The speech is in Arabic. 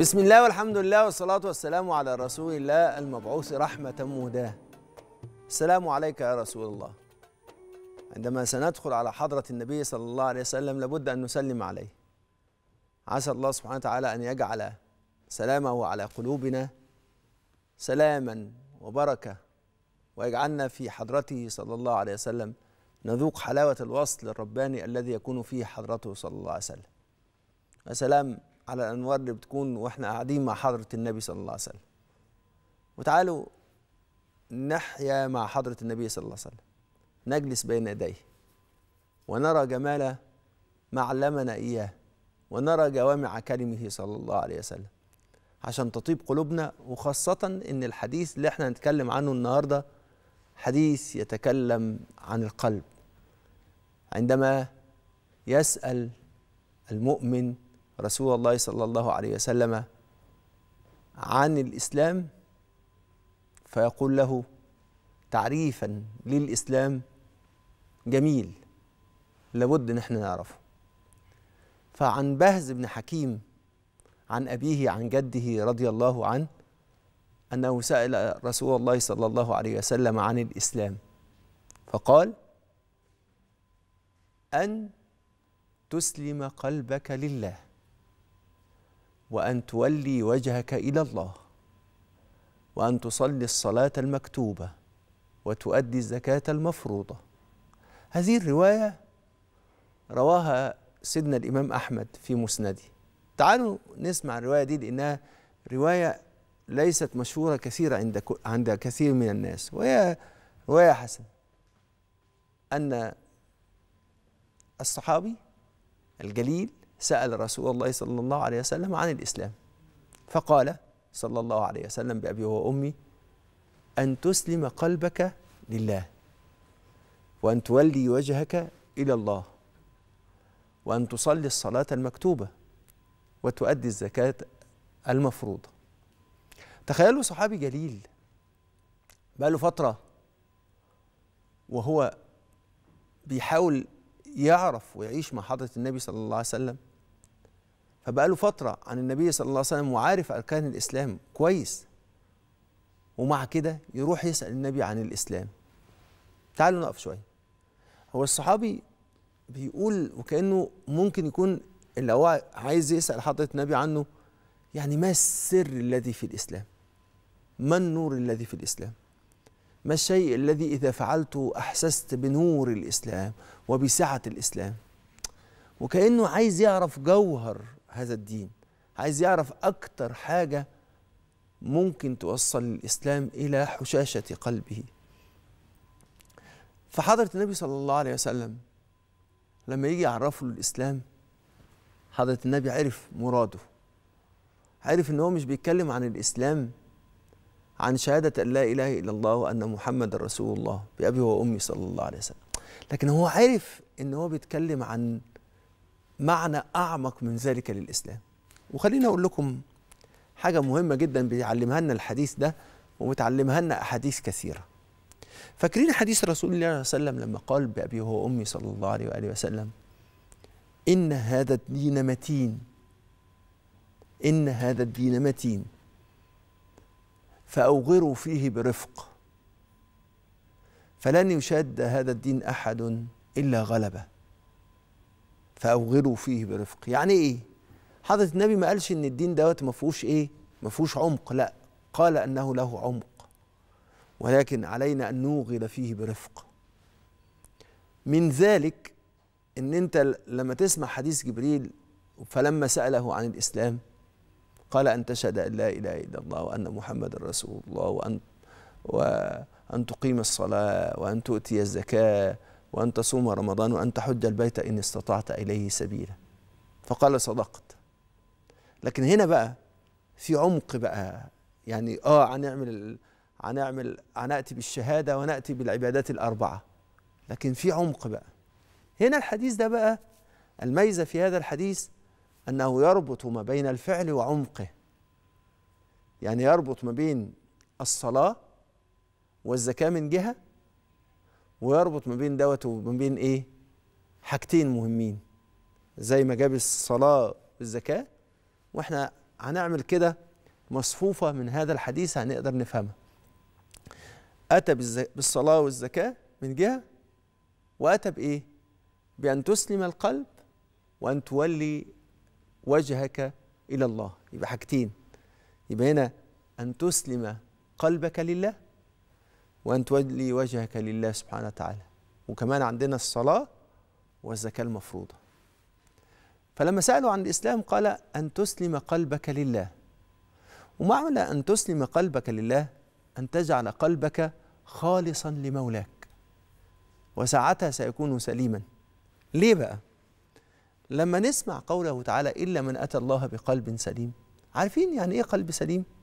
بسم الله والحمد لله والصلاة والسلام على رسول الله المبعوث رحمة مهداة السلام عليك يا رسول الله عندما سندخل على حضرة النبي صلى الله عليه وسلم لابد أن نسلم عليه عسى الله سبحانه وتعالى أن يجعل سلامه على قلوبنا سلاما وبركة ويجعلنا في حضرته صلى الله عليه وسلم نذوق حلاوة الوصل الرباني الذي يكون فيه حضرته صلى الله عليه وسلم وسلام على الانوار اللي بتكون واحنا قاعدين مع حضره النبي صلى الله عليه وسلم وتعالوا نحيا مع حضره النبي صلى الله عليه وسلم نجلس بين يديه ونرى جمال ما علمنا اياه ونرى جوامع كلمه صلى الله عليه وسلم عشان تطيب قلوبنا وخاصه ان الحديث اللي احنا هنتكلم عنه النهارده حديث يتكلم عن القلب عندما يسال المؤمن رسول الله صلى الله عليه وسلم عن الإسلام فيقول له تعريفا للإسلام جميل لابد ان احنا نعرفه فعن بهز بن حكيم عن أبيه عن جده رضي الله عنه أنه سأل رسول الله صلى الله عليه وسلم عن الإسلام فقال أن تسلم قلبك لله وأن تولي وجهك إلى الله وأن تصلي الصلاة المكتوبة وتؤدي الزكاة المفروضة هذه الرواية رواها سيدنا الإمام أحمد في مسنده تعالوا نسمع الرواية دي لأنها رواية ليست مشهورة كثيرة عند عند كثير من الناس وهي رواية حسنة أن الصحابي الجليل سأل رسول الله صلى الله عليه وسلم عن الإسلام فقال صلى الله عليه وسلم بأبي وأمي أن تسلم قلبك لله وأن تولي وجهك إلى الله وأن تصلي الصلاة المكتوبة وتؤدي الزكاة المفروضة تخيلوا صحابي جليل بقى له فترة وهو بيحاول يعرف ويعيش مع حضرة النبي صلى الله عليه وسلم فبقى له فترة عن النبي صلى الله عليه وسلم وعارف أركان الإسلام كويس ومع كده يروح يسأل النبي عن الإسلام تعالوا نقف شوية هو الصحابي بيقول وكأنه ممكن يكون اللي هو عايز يسأل حضرة النبي عنه يعني ما السر الذي في الإسلام ما النور الذي في الإسلام ما الشيء الذي إذا فعلته أحسست بنور الإسلام وبسعة الإسلام وكأنه عايز يعرف جوهر هذا الدين عايز يعرف أكتر حاجة ممكن توصل الإسلام إلى حشاشة قلبه فحضرة النبي صلى الله عليه وسلم لما يجي يعرفه الإسلام حضرة النبي عرف مراده عرف إن هو مش بيتكلم عن الإسلام عن شهادة أن لا إله إلا الله وأن محمد رسول الله بأبي وأمي صلى الله عليه وسلم لكن هو عرف إن هو بيتكلم عن معنى أعمق من ذلك للإسلام وخليني أقول لكم حاجة مهمة جدا بيعلمها لنا الحديث ده ومتعلمها لنا أحاديث كثيرة فاكرين حديث رسول الله صلى الله عليه وسلم لما قال بأبي وأمي صلى الله عليه وآله وسلم إن هذا الدين متين إن هذا الدين متين فأوغروا فيه برفق فلن يشاد هذا الدين أحد إلا غلبه فأوغلوا فيه برفق يعني إيه حضرة النبي ما قالش إن الدين دوت ما فيهوش إيه ما فيهوش عمق لا قال أنه له عمق ولكن علينا أن نوغل فيه برفق من ذلك إن أنت لما تسمع حديث جبريل فلما سأله عن الإسلام قال أن تشهد أن لا إله إلا الله وأن محمد رسول الله وأن وأن تقيم الصلاة وأن تؤتي الزكاة وأن تصوم رمضان وأن تحج البيت إن استطعت إليه سبيلا فقال صدقت لكن هنا بقى في عمق بقى يعني آه هنعمل هنعمل هنأتي بالشهادة ونأتي بالعبادات الأربعة لكن في عمق بقى هنا الحديث ده بقى الميزة في هذا الحديث أنه يربط ما بين الفعل وعمقه يعني يربط ما بين الصلاة والزكاة من جهة ويربط ما بين دوت وما بين ايه حاجتين مهمين زي ما جاب الصلاه والزكاه واحنا هنعمل كده مصفوفه من هذا الحديث هنقدر نفهمها اتى بالصلاه والزكاه من جهه واتى بايه بان تسلم القلب وان تولي وجهك الى الله يبقى حاجتين يبقى هنا ان تسلم قلبك لله وأن تولي وجهك لله سبحانه وتعالى وكمان عندنا الصلاة والزكاة المفروضة فلما سألوا عن الإسلام قال أن تسلم قلبك لله ومعنى أن تسلم قلبك لله أن تجعل قلبك خالصا لمولاك وساعتها سيكون سليما ليه بقى لما نسمع قوله تعالى إلا من أتى الله بقلب سليم عارفين يعني إيه قلب سليم؟